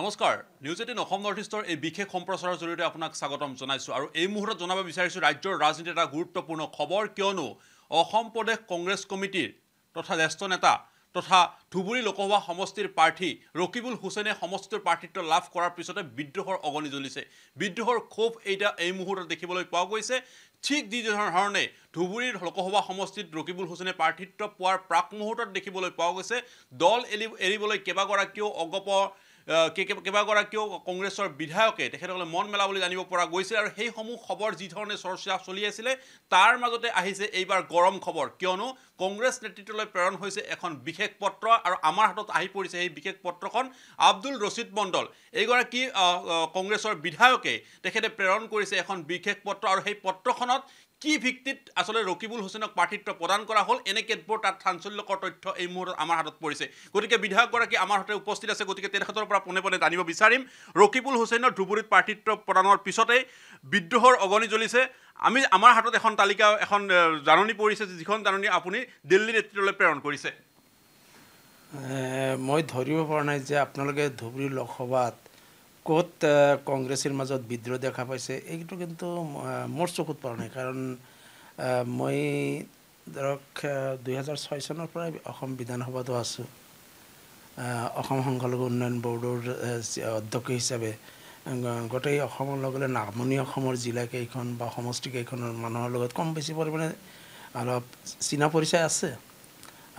নমস্কাৰ news eighteen Assam north ইষ্টৰ এই বিশেষ সম্প্ৰচাৰৰ জৰিয়তে আপোনাক স্বাগতম জনাইছোঁ আৰু এই মুহূৰ্তত জনাব বিচাৰিছোঁ ৰাজ্যৰ ৰাজনীতিৰ এটা গুৰুত্বপূৰ্ণ খবৰ কিয়নো অসম প্ৰদেশ কংগ্ৰেছ কমিটিৰ তথা জ্যেষ্ঠ নেতা তথা ধুবুৰী লোকসভা সমষ্টিৰ প্ৰাৰ্থী ৰকিবুল হুছেইনে সমষ্টিটোৰ প্ৰাৰ্থিত্ব লাভ কৰাৰ পিছতে বিদ্ৰোহৰ অগনি জ্বলিছে বিদ্ৰোহৰ ক্ষোভ এতিয়া এই মুহূৰ্তত দেখিবলৈ পোৱা গৈছে ঠিক যি ধৰণে ধুবুৰীৰ লোকসভা সমষ্টিত ৰকিবুল হুছেইনে প্ৰাৰ্থিত্ব পোৱাৰ প্ৰাক মুহূৰ্তত দেখিবলৈ পোৱা গৈছে দল এৰি এৰিবলৈ কেইবাগৰাকীও অগপ কেইবাগৰাকীও কংগ্ৰেছৰ বিধায়কে তেখেতসকলে মন মেলা বুলি জানিব পৰা গৈছিল আৰু সেইসমূহ খবৰ যিধৰণে চৰ্চা চলি আছিলে তাৰ মাজতে আহিছে এইবাৰ গৰম খবৰ কিয়নো কংগ্ৰেছ নেতৃত্বলৈ প্ৰেৰণ হৈছে এখন বিশেষ পত্ৰ আৰু আমাৰ হাতত আহি পৰিছে সেই বিশেষ পত্ৰখন আব্দুল ৰচিদ মণ্ডল এইগৰাকী কংগ্ৰেছৰ বিধায়কে তেখেতে প্ৰেৰণ কৰিছে এখন বিশেষ পত্ৰ আৰু সেই পত্ৰখনত কি ভিত্তিত আচলতে ৰকিবুল হুছেইনক প্ৰাৰ্থিত্ব প্ৰদান কৰা হ'ল এনে কেতবোৰ তাত চাঞ্চল্যকৰ তথ্য এই মুহূৰ্তত আমাৰ হাতত পৰিছে গতিকে বিধায়কগৰাকী আমাৰ হাতে উপস্থিত আছে গতিকে তেখেতৰ পৰা পোনে পোনে জানিব বিচাৰিম ৰকিবুল হুছেইনৰ ধুবুৰীত প্ৰাৰ্থিত্ব প্ৰদানৰ পিছতেই বিদ্ৰোহৰ অগনি জ্বলিছে আমি আমাৰ হাতত এখন তালিকা এখন জাননী পৰিছে যিখন জাননী আপুনি দিল্লী নেতৃত্বলৈ প্ৰেৰণ কৰিছে মই ধৰিব পৰা নাই যে আপোনালোকে ধুবুৰী লোকসভাত ক'ত কংগ্ৰেছৰ মাজত বিদ্ৰোহ দেখা পাইছে এইটো কিন্তু মোৰ চকুত পৰা নাই কাৰণ মই ধৰক দুহেজাৰ ছয় চনৰ পৰাই অসম বিধানসভাতো আছোঁ অসম সংখ্যালঘু উন্নয়ন বৰ্ডৰ অধ্যক্ষ হিচাপে গোটেই অসমৰ লগে লগে নামনি অসমৰ জিলাকেইখন বা সমষ্টিকেইখনৰ মানুহৰ লগত কম বেছি পৰিমাণে অলপ চিনা পৰিচয় আছে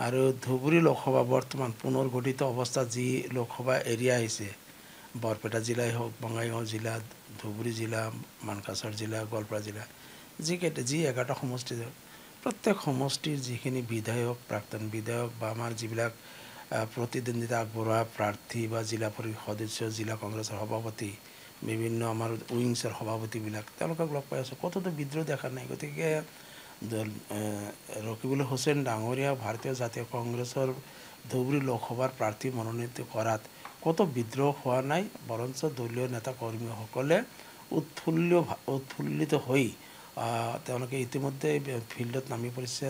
আৰু ধুবুৰী লোকসভা বৰ্তমান পুনৰ গঠিত অৱস্থাত যি লোকসভা এৰিয়া আহিছে বৰপেটা জিলাই হওক বঙাইগাঁও জিলা ধুবুৰী জিলা মানকাছৰ জিলা গোৱালপাৰা জিলা যিকেইটা যি এঘাৰটা সমষ্টি প্ৰত্যেক সমষ্টিৰ যিখিনি বিধায়ক প্ৰাক্তন বিধায়ক বা আমাৰ যিবিলাক প্ৰতিদ্বন্দ্বিতা আগবঢ়োৱা প্ৰাৰ্থী বা জিলা পৰিষদ সদস্য জিলা কংগ্ৰেছৰ সভাপতি বিভিন্ন আমাৰ উইংছৰ সভাপতিবিলাক তেওঁলোকক লগ পাই আছোঁ ক'তোতো বিদ্ৰোহ দেখা নাই গতিকে ৰকিবুল হুছেইন ডাঙৰীয়া ভাৰতীয় জাতীয় কংগ্ৰেছৰ ধুবুৰী লোকসভাৰ প্ৰাৰ্থী মনোনীত কৰাত কত বিদ্রোহ হোৱা নাই বৰঞ্চ দলীয় নেতা কৰ্মীসকলে উৎফুল্ল উৎফুল্লিত হৈ তেওঁলোকে ইতিমধ্যে ফিল্ডত নামি পৰিছে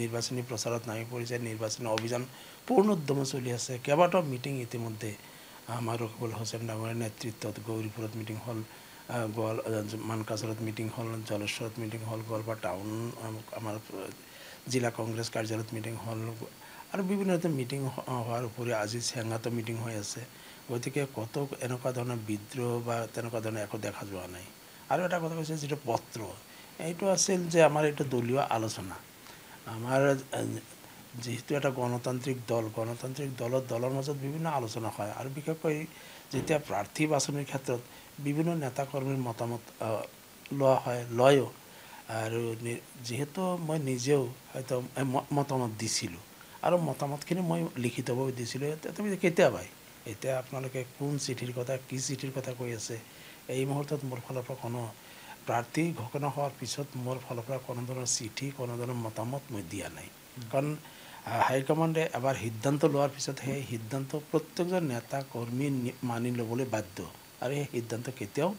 নিৰ্বাচনী প্ৰচাৰত নামি পৰিছে নিৰ্বাচনী অভিযান পূৰ্ণ উদ্যমে চলি আছে কেইবাটাও মিটিং ইতিমধ্যে আমাৰ ৰকিবুল হোছেন ডাঙৰীয়াৰ নেতৃত্বত গৌৰীপুৰত মিটিং হ'ল গোৱাল মানকাজৰত মিটিং হ'ল জলেশ্বৰত মিটিং হ'ল বা টাউন আমাৰ জিলা কংগ্ৰেছ কাৰ্যালয়ত মিটিং হ'ল আৰু বিভিন্ন ধৰণৰ মিটিং হোৱাৰ উপৰি আজি চেঙাটো মিটিং হৈ আছে গতিকে কত এনেকুৱা ধৰণৰ বিদ্ৰোহ বা তেনেকুৱা ধৰণৰ একো দেখা যোৱা নাই আৰু এটা কথা কৈছে যিটো পত্ৰ এইটো আছিল যে আমাৰ এইটো দলীয় আলোচনা আমাৰ যিহেতু এটা গণতান্ত্ৰিক দল গণতান্ত্ৰিক দলত দলৰ মাজত বিভিন্ন আলোচনা হয় আৰু বিশেষকৈ যেতিয়া প্ৰাৰ্থী বাছনিৰ ক্ষেত্ৰত বিভিন্ন নেতা কৰ্মীৰ মতামত লোৱা হয় লয়ো আৰু যিহেতু মই নিজেও হয়তো মতামত দিছিলোঁ আৰু মতামতখিনি মই লিখিত লিখিতভাৱে দিছিলোঁ তুমি কেতিয়া পাই এতিয়া আপোনালোকে কোন চিঠিৰ কথা কি চিঠিৰ কথা কৈ আছে এই মুহূৰ্তত মোৰ ফালৰ পৰা কোনো প্ৰাৰ্থী ঘোষণা হোৱাৰ পিছত মোৰ ফালৰ পৰা কোনো ধৰণৰ চিঠি কোনো ধৰণৰ মতামত মই দিয়া নাই কাৰণ হাইকমাণ্ডে এবাৰ সিদ্ধান্ত লোৱাৰ পিছত সেই সিদ্ধান্ত প্ৰত্যেকজন নেতা কৰ্মী মানি ল'বলৈ বাধ্য আৰু সেই সিদ্ধান্ত কেতিয়াও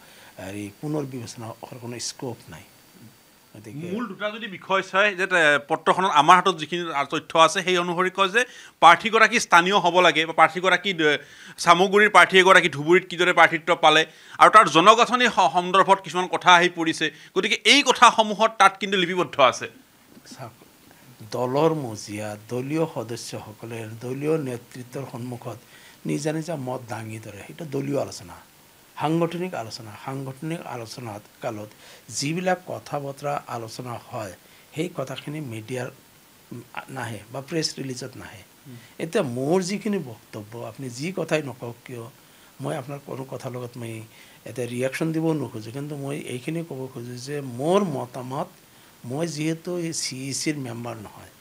হেৰি পুনৰ বিবেচনা হোৱাৰ কোনো স্কোপ নাই মূল দুটা যদি বিষয় চাই যে পত্ৰখনত আমাৰ হাতত যিখিনি তথ্য আছে সেই অনুসৰি কয় যে প্ৰাৰ্থীগৰাকী স্থানীয় হ'ব লাগে বা প্ৰাৰ্থীগৰাকী চামগুৰিৰ প্ৰাৰ্থী এগৰাকী ধুবুৰীত কিদৰে প্ৰাৰ্থিত্ব পালে আৰু তাৰ জনগাঁথনি সন্দৰ্ভত কিছুমান কথা আহি পৰিছে গতিকে এই কথাসমূহত তাত কিন্তু লিপিবদ্ধ আছে চাওক দলৰ মজিয়া দলীয় সদস্যসকলে দলীয় নেতৃত্বৰ সন্মুখত নিজা নিজা মত দাঙি ধৰে সেইটো দলীয় আলোচনা সাংগঠনিক আলোচনা সাংগঠনিক আলোচনাত কালত যিবিলাক কথা বতৰা আলোচনা হয় সেই কথাখিনি মিডিয়াৰ নাহে বা প্ৰেছ ৰিলিজত নাহে এতিয়া মোৰ যিখিনি বক্তব্য আপুনি যি কথাই নকওক কিয় মই আপোনাৰ কোনো কথাৰ লগত মই এতিয়া ৰিয়েকশ্যন দিব নোখোজোঁ কিন্তু মই এইখিনি ক'ব খোজোঁ যে মোৰ মতামত মই যিহেতু এই চি ই চিৰ মেম্বাৰ নহয়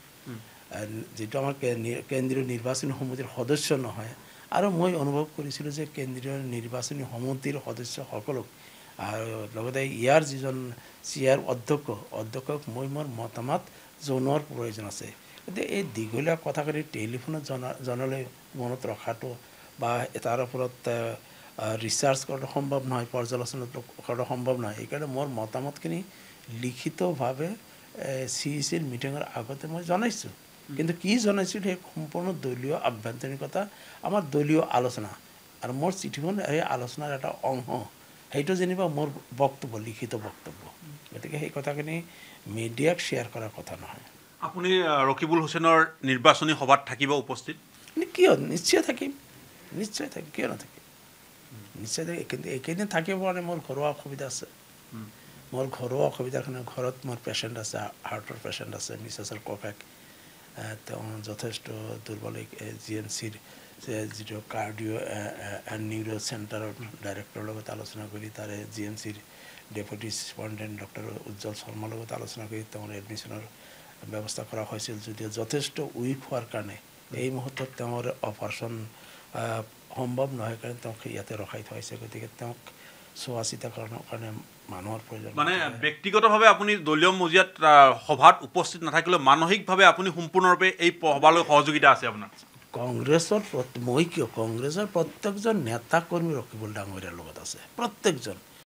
যিটো আমাৰ কেন্দ্ৰীয় নিৰ্বাচনী সমিতিৰ সদস্য নহয় আৰু মই অনুভৱ কৰিছিলোঁ যে কেন্দ্ৰীয় নিৰ্বাচনী সমিতিৰ সদস্যসকলক আৰু লগতে ইয়াৰ যিজন চি চিয়াৰ অধ্যক্ষ অধ্যক্ষক মই মোৰ মতামত জনোৱাৰ প্ৰয়োজন আছে গতিকে এই দীঘলীয়া কথাখিনি টেলিফোনত জনা জনালৈ মনত ৰখাটো বা তাৰ ওপৰত ৰিচাৰ্জ কৰাটো সম্ভৱ নহয় পৰ্যালোচনা কৰাটো সম্ভৱ নহয় সেইকাৰণে মোৰ মতামতখিনি লিখিতভাৱে চি চিৰ মিটিঙৰ আগতে মই জনাইছোঁ কিন্তু কি জনাইছিল সেই সম্পূৰ্ণ দলীয় আভ্যন্তৰীণকতা আমাৰ দলীয় আলোচনা আৰু মোৰ চিঠিখন সেই আলোচনাৰ এটা অংশ সেইটো যেনিবা মোৰ বক্তব্য লিখিত বক্তব্য গতিকে সেই কথাখিনি মিডিয়াক শ্বেয়াৰ কৰাৰ কথা নহয় আপুনি ৰকিবুল হুছেইনৰ নিৰ্বাচনী সভাত থাকিব উপস্থিত কিয় নিশ্চয় থাকিম নিশ্চয় থাকিম কিয় নাথাকিম নিশ্চয় থাকিম কিন্তু এইকেইদিন থাকিব কাৰণে মোৰ ঘৰুৱা অসুবিধা আছে মোৰ ঘৰুৱা অসুবিধাৰ কাৰণে ঘৰত মোৰ পেচেণ্ট আছে হাৰ্টৰ পেচেণ্ট আছে মিছেছৰ ককাক তেওঁ যথেষ্ট দুৰ্বল জি এন চিৰ যিটো কাৰ্ডিঅ' এণ্ড নিউৰ' চেণ্টাৰৰ ডাইৰেক্টৰৰ লগত আলোচনা কৰি তাৰে জি এন চিৰ ডেপুটি ৰেছপণ্ডেণ্ট ডক্টৰ উজ্জ্বল শৰ্মাৰ লগত আলোচনা কৰি তেওঁৰ এডমিশ্যনৰ ব্যৱস্থা কৰা হৈছিল যদিও যথেষ্ট উইক হোৱাৰ কাৰণে এই মুহূৰ্তত তেওঁৰ অপাৰেশ্যন সম্ভৱ নহয় কাৰণে তেওঁক ইয়াতে ৰখাই থোৱা হৈছে গতিকে তেওঁক চোৱা চিতা চিতাকৰণৰ কাৰণে মানুহৰ প্ৰয়োজন মানে ব্যক্তিগতভাৱে আপুনি দলীয় মজিয়াত সভাত উপস্থিত নাথাকিলেও মানসিকভাৱে আপুনি সম্পূৰ্ণৰূপে এই সভালৈ সহযোগিতা আছে আপোনাৰ কংগ্ৰেছৰ মই কিয় কংগ্ৰেছৰ প্ৰত্যেকজন নেতা কৰ্মী ৰখিবল ডাঙৰীয়াৰ লগত আছে প্ৰত্যেকজন